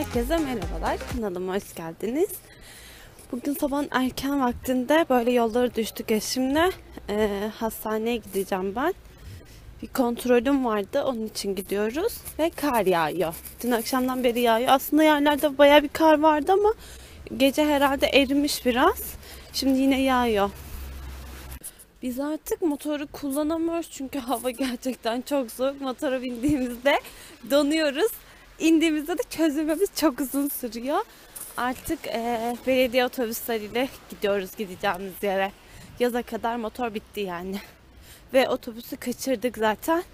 Herkese merhabalar. Kanalıma hoş geldiniz. Bugün sabahın erken vaktinde böyle yollara düştük eşimle. Ee, hastaneye gideceğim ben. Bir kontrolüm vardı. Onun için gidiyoruz. Ve kar yağıyor. Dün akşamdan beri yağıyor. Aslında yerlerde baya bir kar vardı ama gece herhalde erimiş biraz. Şimdi yine yağıyor. Biz artık motoru kullanamıyoruz çünkü hava gerçekten çok soğuk. Motora bindiğimizde donuyoruz indiğimizde de çözmemiz çok uzun sürüyor. Artık e, belediye otobüsleriyle gidiyoruz gideceğimiz yere. Yaza kadar motor bitti yani. Ve otobüsü kaçırdık zaten.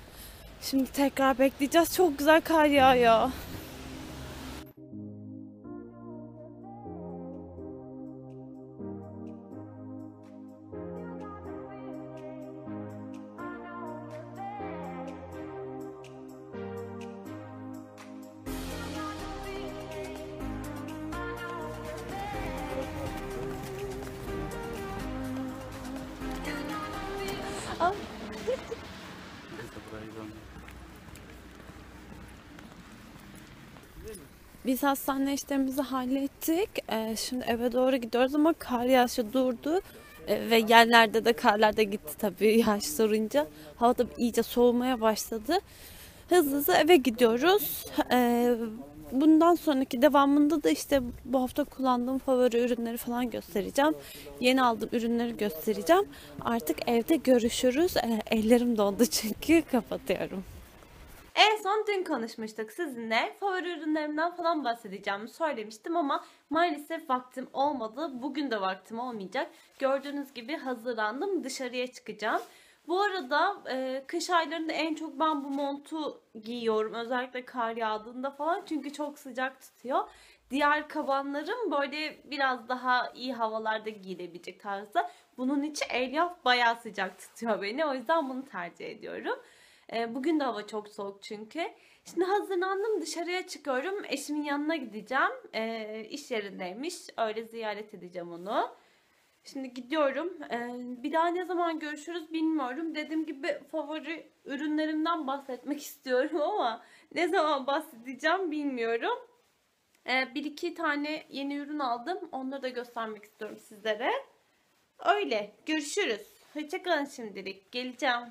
Şimdi tekrar bekleyeceğiz. Çok güzel kar yağıyor. Biz hastane işlerimizi hallettik. Ee, şimdi eve doğru gidiyoruz ama kar yağışı durdu. Ee, ve yerlerde de karlar da gitti tabii yağış durunca. Hava da iyice soğumaya başladı. Hızlı hızlı eve gidiyoruz. Ee, bundan sonraki devamında da işte bu hafta kullandığım favori ürünleri falan göstereceğim. Yeni aldığım ürünleri göstereceğim. Artık evde görüşürüz. ellerim dondu çünkü kapatıyorum. En son dün konuşmuştuk sizinle. Favori ürünlerimden falan bahsedeceğimi söylemiştim ama maalesef vaktim olmadı. Bugün de vaktim olmayacak. Gördüğünüz gibi hazırlandım. Dışarıya çıkacağım. Bu arada e, kış aylarında en çok ben bu montu giyiyorum. Özellikle kar yağdığında falan. Çünkü çok sıcak tutuyor. Diğer kabanlarım böyle biraz daha iyi havalarda giyilebilecek tarzda. Bunun içi elyaf bayağı sıcak tutuyor beni. O yüzden bunu tercih ediyorum. Ee, bugün de hava çok soğuk çünkü. Şimdi hazırlandım dışarıya çıkıyorum. Eşimin yanına gideceğim. E, iş yerindeymiş. Öyle ziyaret edeceğim onu. Şimdi gidiyorum. Ee, bir daha ne zaman görüşürüz bilmiyorum. Dediğim gibi favori ürünlerimden bahsetmek istiyorum ama ne zaman bahsedeceğim bilmiyorum. bir iki tane yeni ürün aldım. Onları da göstermek istiyorum sizlere. Öyle. Görüşürüz. Hoşçakalın şimdilik. Geleceğim.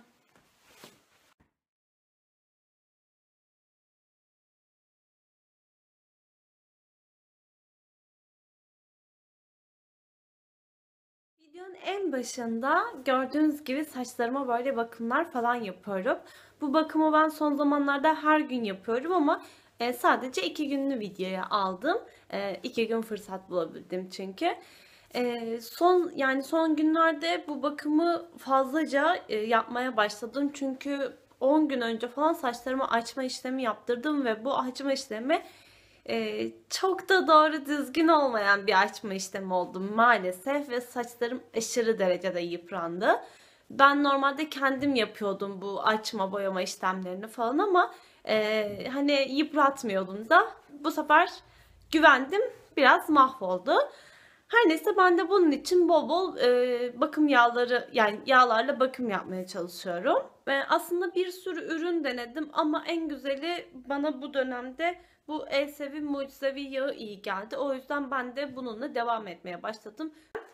Videonun en başında gördüğünüz gibi saçlarıma böyle bakımlar falan yapıyorum. Bu bakımı ben son zamanlarda her gün yapıyorum ama e, sadece iki günlü videoya aldım. E, iki gün fırsat bulabildim çünkü. E, son yani son günlerde bu bakımı fazlaca yapmaya başladım çünkü 10 gün önce falan saçlarımı açma işlemi yaptırdım ve bu açma işlemi e, çok da doğru düzgün olmayan bir açma işlemi oldum maalesef ve saçlarım aşırı derecede yıprandı. Ben normalde kendim yapıyordum bu açma boyama işlemlerini falan ama e, hani yıpratmıyordum da bu sefer güvendim biraz mahvoldu. Her neyse ben de bunun için bol bol e, bakım yağları yani yağlarla bakım yapmaya çalışıyorum. E, aslında bir sürü ürün denedim ama en güzeli bana bu dönemde bu Elsev'in mucizevi yağı iyi geldi. O yüzden ben de bununla devam etmeye başladım.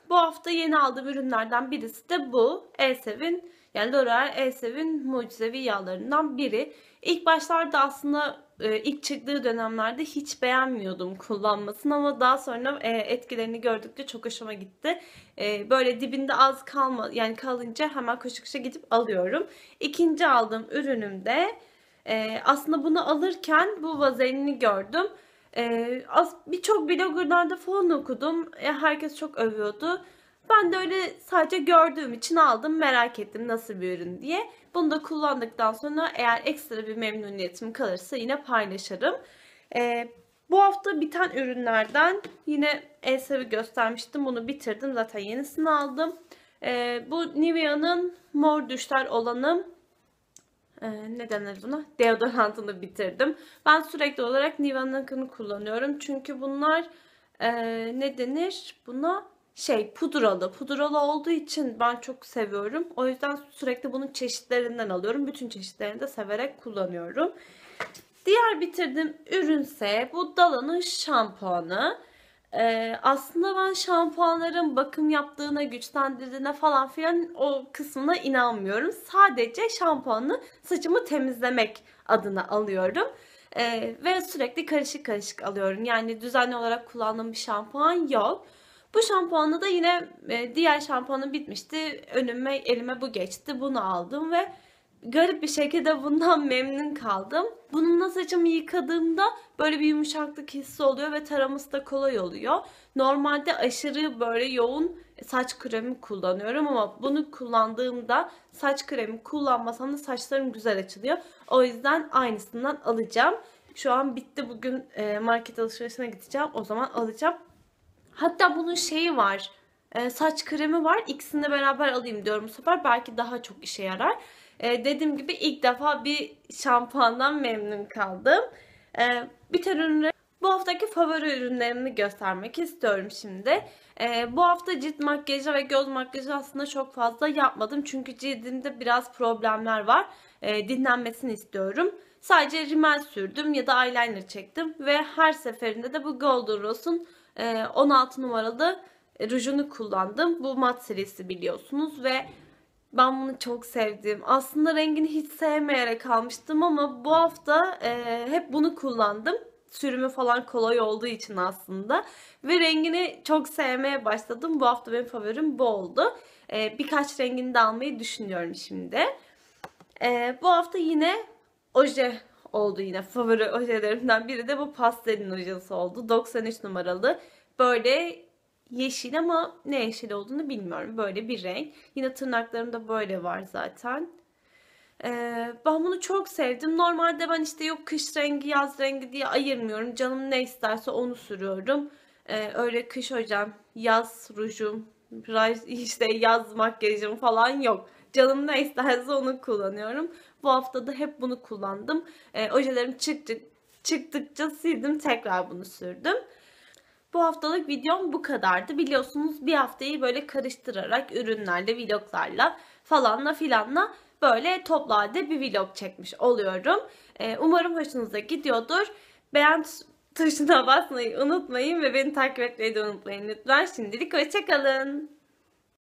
Bu hafta yeni aldığım ürünlerden birisi de bu. Elsev'in yani L'Oreal Elsev'in mucizevi yağlarından biri. İlk başlarda aslında e, ilk çıktığı dönemlerde hiç beğenmiyordum kullanmasını ama daha sonra e, etkilerini gördükçe çok hoşuma gitti. E, böyle dibinde az kalma yani kalınca hemen koşu koşu gidip alıyorum. İkinci aldığım ürünüm de e, aslında bunu alırken bu vazelini gördüm. E, Birçok bloggerlarda falan okudum. E, herkes çok övüyordu. Ben de öyle sadece gördüğüm için aldım, merak ettim nasıl bir ürün diye. Bunu da kullandıktan sonra eğer ekstra bir memnuniyetim kalırsa yine paylaşırım. Ee, bu hafta biten ürünlerden yine Elsev'i göstermiştim. Bunu bitirdim. Zaten yenisini aldım. Ee, bu Nivea'nın mor düşler olanım e, ne denir buna? Deodorantını bitirdim. Ben sürekli olarak Nivea'nın akını kullanıyorum. Çünkü bunlar e, ne denir? Buna şey pudralı. Pudralı olduğu için ben çok seviyorum. O yüzden sürekli bunun çeşitlerinden alıyorum. Bütün çeşitlerini de severek kullanıyorum. Diğer bitirdiğim ürünse bu Dalan'ın şampuanı. Ee, aslında ben şampuanların bakım yaptığına, güçlendirdiğine falan filan o kısmına inanmıyorum. Sadece şampuanı saçımı temizlemek adına alıyorum. Ee, ve sürekli karışık karışık alıyorum. Yani düzenli olarak kullandığım bir şampuan yok. Bu şampuanla da yine e, diğer şampuanım bitmişti. Önüme elime bu geçti. Bunu aldım ve garip bir şekilde bundan memnun kaldım. Bununla saçımı yıkadığımda böyle bir yumuşaklık hissi oluyor ve taraması da kolay oluyor. Normalde aşırı böyle yoğun saç kremi kullanıyorum ama bunu kullandığımda saç kremi kullanmasam da saçlarım güzel açılıyor. O yüzden aynısından alacağım. Şu an bitti. Bugün e, market alışverişine gideceğim. O zaman alacağım. Hatta bunun şeyi var. E, saç kremi var. İkisini de beraber alayım diyorum bu sefer. Belki daha çok işe yarar. E, dediğim gibi ilk defa bir şampuandan memnun kaldım. E, ee, biter ürünleri bu haftaki favori ürünlerimi göstermek istiyorum şimdi. Ee, bu hafta cilt makyajı ve göz makyajı aslında çok fazla yapmadım. Çünkü cildimde biraz problemler var. Ee, dinlenmesini istiyorum. Sadece rimel sürdüm ya da eyeliner çektim. Ve her seferinde de bu Golden Rose'un e, 16 numaralı rujunu kullandım. Bu mat serisi biliyorsunuz ve ben bunu çok sevdim. Aslında rengini hiç sevmeyerek almıştım ama bu hafta e, hep bunu kullandım. Sürümü falan kolay olduğu için aslında. Ve rengini çok sevmeye başladım. Bu hafta benim favorim bu oldu. E, birkaç rengini de almayı düşünüyorum şimdi. E, bu hafta yine oje oldu yine. Favori ojelerimden biri de bu pastelin ojesi oldu. 93 numaralı. Böyle yeşil ama ne yeşil olduğunu bilmiyorum. Böyle bir renk. Yine tırnaklarımda böyle var zaten. Ee, ben bunu çok sevdim. Normalde ben işte yok kış rengi yaz rengi diye ayırmıyorum. Canım ne isterse onu sürüyorum. Ee, öyle kış hocam, yaz rujum, işte yaz makyajım falan yok. Canım ne isterse onu kullanıyorum. Bu hafta da hep bunu kullandım. Ee, ojelerim çıktı, çıktıkça sildim tekrar bunu sürdüm. Bu haftalık videom bu kadardı. Biliyorsunuz bir haftayı böyle karıştırarak ürünlerle, vloglarla falanla filanla böyle toplu bir vlog çekmiş oluyorum. Ee, umarım hoşunuza gidiyordur. Beğen tuşuna basmayı unutmayın ve beni takip etmeyi de unutmayın lütfen. Şimdilik hoşçakalın.